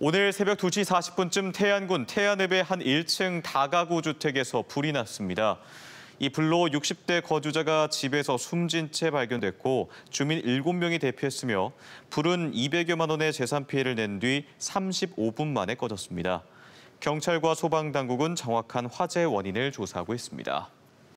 오늘 새벽 2시 40분쯤 태안군 태안읍의 한 1층 다가구 주택에서 불이 났습니다. 이 불로 60대 거주자가 집에서 숨진 채 발견됐고 주민 7명이 대피했으며 불은 200여만 원의 재산 피해를 낸 뒤 35분 만에 꺼졌습니다. 경찰과 소방당국은 정확한 화재 원인을 조사하고 있습니다.